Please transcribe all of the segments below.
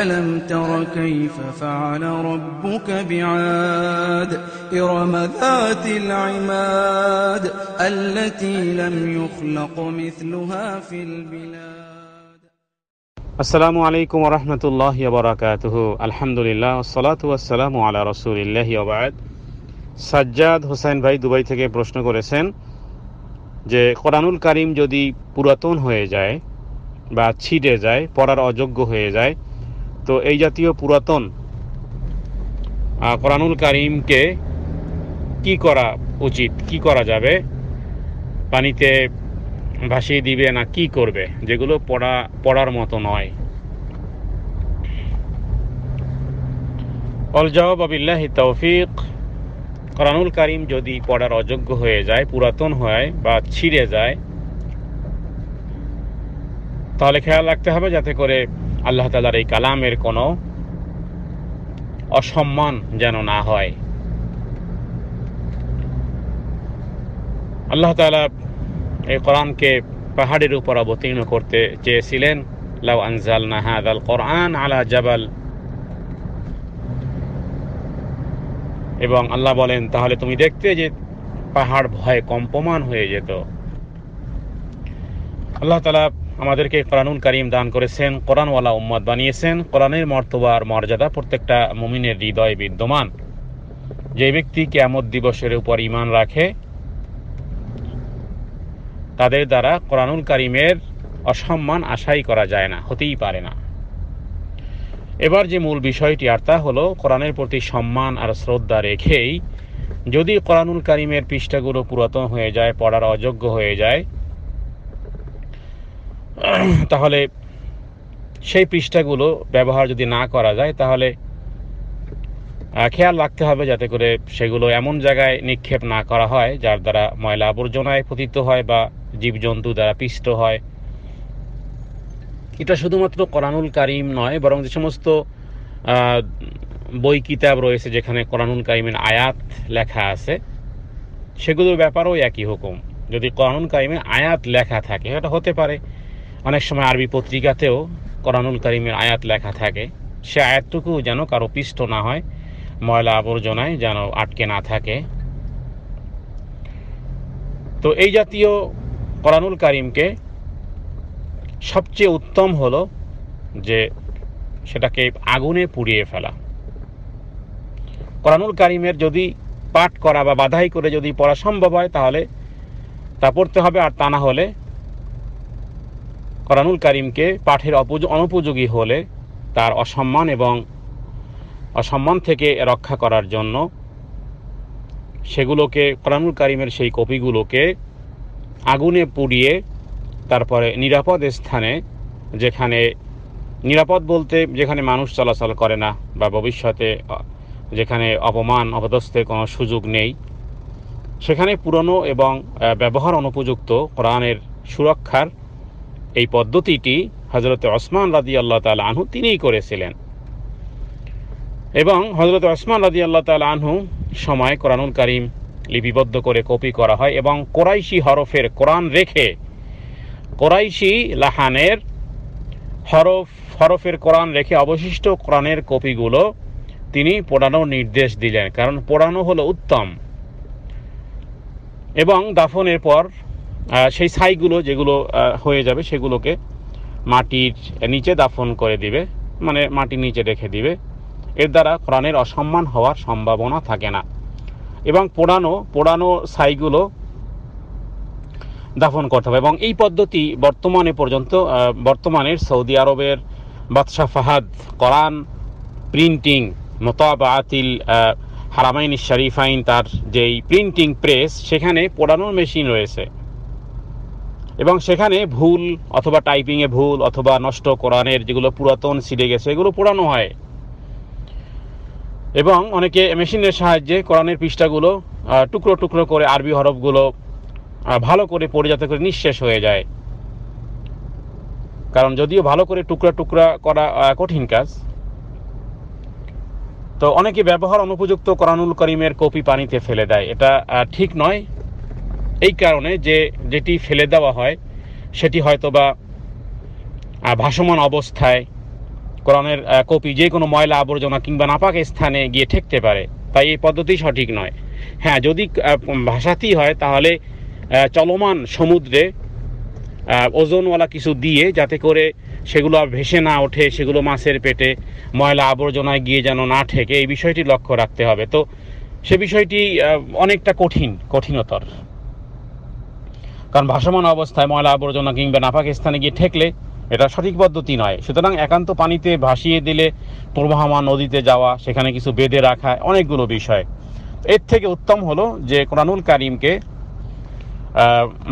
ألم تر كيف فعل ربك بعاد إرم ذات العماد التي لم يخلق مثلها في البلاد السلام عليكم ورحمة الله وبركاته الحمد لله والصلاة والسلام على رسول الله وبعد সাজ্জাদ হোসেন ভাই দুবাই থেকে প্রশ্ন করেছেন যে কোরআনুল কারিম যদি পুরাতন হয়ে যায় বা ছিটে যায় পড়ার অযোগ্য হয়ে যায় তো এই জাতীয় পুরাতন কোরআনুল কারিমকে কি করা উচিত কি করা যাবে পানিতে ভাসিয়ে দিবে না কি করবে যেগুলো পড়া পড়ার মতো নয় অলজাওয়াব আবিল্লাহি তৌফিক কোরআনুল কারিম যদি পড়ার অযোগ্য হয়ে যায় পুরাতন হয় বা ছিঁড়ে যায় তাহলে খেয়াল রাখতে হবে যাতে করে আল্লাহ তালার এই কালামের কোনো অসম্মান যেন না হয় আল্লাহ তালা এই কোরআনকে পাহাড়ের উপর অবতীর্ণ করতে চেয়েছিলেন লাউ আনজাল নাহাদ আল কোরআন আলা জাবাল এবং আল্লাহ বলেন তাহলে তুমি দেখতে যে পাহাড় ভয়ে কম্পমান হয়ে যেত আল্লাহ তালা আমাদেরকে কোরআনুল করিম দান করেছেন কোরআনওয়ালা উম্মত বানিয়েছেন কোরআনের মর্তবার মর্যাদা প্রত্যেকটা মুমিনের হৃদয়ে বিদ্যমান যে ব্যক্তি ক্যামত দিবসের উপর ইমান রাখে তাদের দ্বারা কোরআনুল করিমের অসম্মান আশাই করা যায় না হতেই পারে না এবার যে মূল বিষয়টি আর তা হলো কোরআনের প্রতি সম্মান আর শ্রদ্ধা রেখেই যদি কোরআনুল করিমের পৃষ্ঠাগুলো পুরাতন হয়ে যায় পড়ার অযোগ্য হয়ে যায় তাহলে সেই পৃষ্ঠাগুলো ব্যবহার যদি না করা যায় তাহলে খেয়াল রাখতে হবে যাতে করে সেগুলো এমন জায়গায় নিক্ষেপ না করা হয় যার দ্বারা ময়লা আবর্জনায় পতিত হয় বা জীবজন্তু দ্বারা পিষ্ট হয় এটা শুধুমাত্র কোরআনুল কারিম নয় বরং যে সমস্ত বই কিতাব রয়েছে যেখানে কোরআনুল কারিমের আয়াত লেখা আছে সেগুলোর ব্যাপারও একই হুকুম যদি কোরআনুল কারিমের আয়াত লেখা থাকে এটা হতে পারে অনেক সময় আরবি পত্রিকাতেও করানুল করিমের আয়াত লেখা থাকে সে আয়াতটুকু যেন কারো পিষ্ট না হয় ময়লা আবর্জনায় যেন আটকে না থাকে তো এই জাতীয় করানুল করিমকে সবচেয়ে উত্তম হল যে সেটাকে আগুনে পুড়িয়ে ফেলা করানুল কারিমের যদি পাঠ করা বা বাধাই করে যদি পড়া সম্ভব হয় তাহলে তা পড়তে হবে আর তা না হলে করানুল করিমকে পাঠের অনুপযোগী হলে তার অসম্মান এবং অসম্মান থেকে রক্ষা করার জন্য সেগুলোকে করানুল করিমের সেই কপিগুলোকে আগুনে পুড়িয়ে তারপরে নিরাপদ স্থানে যেখানে নিরাপদ বলতে যেখানে মানুষ চলাচল করে না বা ভবিষ্যতে যেখানে অপমান অপদস্থের কোনো সুযোগ নেই সেখানে পুরনো এবং ব্যবহার অনুপযুক্ত কোরআনের সুরক্ষার এই পদ্ধতিটি হজরত ওসমান রাজি আল্লাহ তাল আনহু তিনিই করেছিলেন এবং হজরত ওসমান রাজি আল্লাহ তাল আনহু সময় কোরআনুল করিম লিপিবদ্ধ করে কপি করা হয় এবং কোরাইশি হরফের কোরআন রেখে কোরাইশি লাহানের হরফ হরফের কোরআন রেখে অবশিষ্ট কোরআনের কপিগুলো তিনি পোড়ানোর নির্দেশ দিলেন কারণ পোড়ানো হলো উত্তম এবং দাফনের পর সেই ছাইগুলো যেগুলো হয়ে যাবে সেগুলোকে মাটির নিচে দাফন করে দিবে মানে মাটির নিচে রেখে দিবে এর দ্বারা কোরআনের অসম্মান হওয়ার সম্ভাবনা থাকে না এবং পোড়ানো পোড়ানো ছাইগুলো দাফন করতে হবে এবং এই পদ্ধতি বর্তমানে পর্যন্ত বর্তমানের সৌদি আরবের বাদশাহ ফাহাদ কোরআন প্রিন্টিং আতিল হারামাইন শরীফাইন তার যেই প্রিন্টিং প্রেস সেখানে পোড়ানোর মেশিন রয়েছে এবং সেখানে ভুল অথবা টাইপিংয়ে ভুল অথবা নষ্ট কোরআনের যেগুলো পুরাতন ছিঁড়ে গেছে এগুলো পুরানো হয় এবং অনেকে মেশিনের সাহায্যে কোরআনের পৃষ্ঠাগুলো টুকরো টুকরো করে আরবি হরফগুলো ভালো করে পরিজাত যাতে করে নিঃশেষ হয়ে যায় কারণ যদিও ভালো করে টুকরা টুকরা করা কঠিন কাজ তো অনেকে ব্যবহার অনুপযুক্ত করানুল করিমের কপি পানিতে ফেলে দেয় এটা ঠিক নয় এই কারণে যে যেটি ফেলে দেওয়া হয় সেটি হয়তো বা ভাসমান অবস্থায় কোরআনের কপি যে কোনো ময়লা আবর্জনা কিংবা নাপাক স্থানে গিয়ে ঠেকতে পারে তাই এই পদ্ধতি সঠিক নয় হ্যাঁ যদি ভাসাতেই হয় তাহলে চলমান সমুদ্রে ওজনওয়ালা কিছু দিয়ে যাতে করে সেগুলো আর ভেসে না ওঠে সেগুলো মাছের পেটে ময়লা আবর্জনায় গিয়ে যেন না ঠেকে এই বিষয়টি লক্ষ্য রাখতে হবে তো সে বিষয়টি অনেকটা কঠিন কঠিনতর কারণ ভাসমান অবস্থায় ময়লা আবর্জনা কিংবা নাপাক স্থানে গিয়ে ঠেকলে এটা সঠিক পদ্ধতি নয় সুতরাং একান্ত পানিতে ভাসিয়ে দিলে প্রবাহমান নদীতে যাওয়া সেখানে কিছু বেঁধে রাখা অনেকগুলো বিষয় এর থেকে উত্তম হলো যে কোরআনুল কারিমকে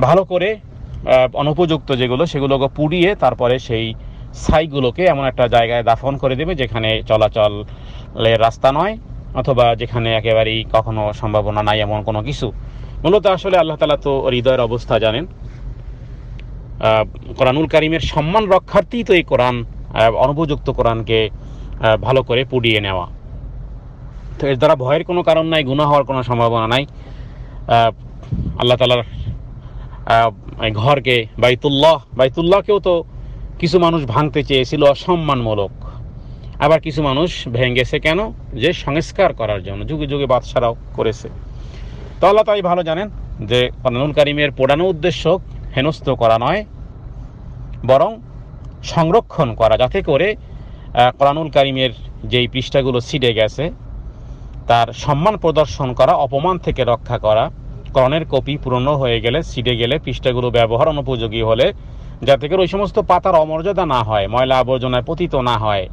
ভালো করে অনুপযুক্ত যেগুলো সেগুলোকে পুড়িয়ে তারপরে সেই ছাইগুলোকে এমন একটা জায়গায় দাফন করে দেবে যেখানে চলাচলের রাস্তা নয় অথবা যেখানে একেবারেই কখনো সম্ভাবনা নাই এমন কোনো কিছু মূলত আসলে আল্লাহ তালা তো হৃদয়ের অবস্থা জানেন কোরআনুল কারিমের সম্মান রক্ষার্থেই তো এই কোরআন অনুপযুক্ত কোরআনকে ভালো করে পুড়িয়ে নেওয়া তো এর দ্বারা ভয়ের কোনো কারণ নাই গুণা হওয়ার কোনো সম্ভাবনা নাই আল্লাহ তালার ঘরকে বাইতুল্লাহ বাইতুল্লাহকেও তো কিছু মানুষ ভাঙতে চেয়েছিল অসম্মানমূলক আবার কিছু মানুষ ভেঙেছে কেন যে সংস্কার করার জন্য যুগে যুগে বাদশারাও করেছে তো আল্লাহ তাই ভালো জানেন যে কোরআনুল কারিমের পোড়ানো উদ্দেশ্য হেনস্থ করা নয় বরং সংরক্ষণ করা যাতে করে কোরআনুল কারিমের যেই পৃষ্ঠাগুলো ছিঁড়ে গেছে তার সম্মান প্রদর্শন করা অপমান থেকে রক্ষা করা কোরআনের কপি পুরনো হয়ে গেলে ছিঁড়ে গেলে পৃষ্ঠাগুলো ব্যবহার অনুপযোগী হলে যাতে করে ওই সমস্ত পাতার অমর্যাদা না হয় ময়লা আবর্জনায় পতিত না হয়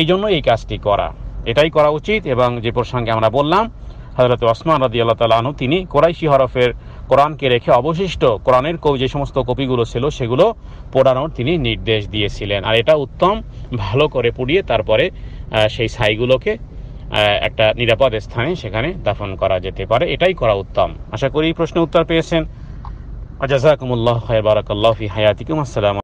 এই জন্য এই কাজটি করা এটাই করা উচিত এবং যে প্রসঙ্গে আমরা বললাম হজরত ওসমান রাজি আল্লাহ তালাহনু তিনি কোরাইশি হরফের কোরআনকে রেখে অবশিষ্ট কোরআনের যে সমস্ত কপিগুলো ছিল সেগুলো পোড়ানোর তিনি নির্দেশ দিয়েছিলেন আর এটা উত্তম ভালো করে পুড়িয়ে তারপরে সেই সাইগুলোকে একটা নিরাপদ স্থানে সেখানে দাফন করা যেতে পারে এটাই করা উত্তম আশা করি প্রশ্ন উত্তর পেয়েছেন আজাকুমুল্লাহ হায় বারাকাল্লাহ হায়াতিকুম আসসালাম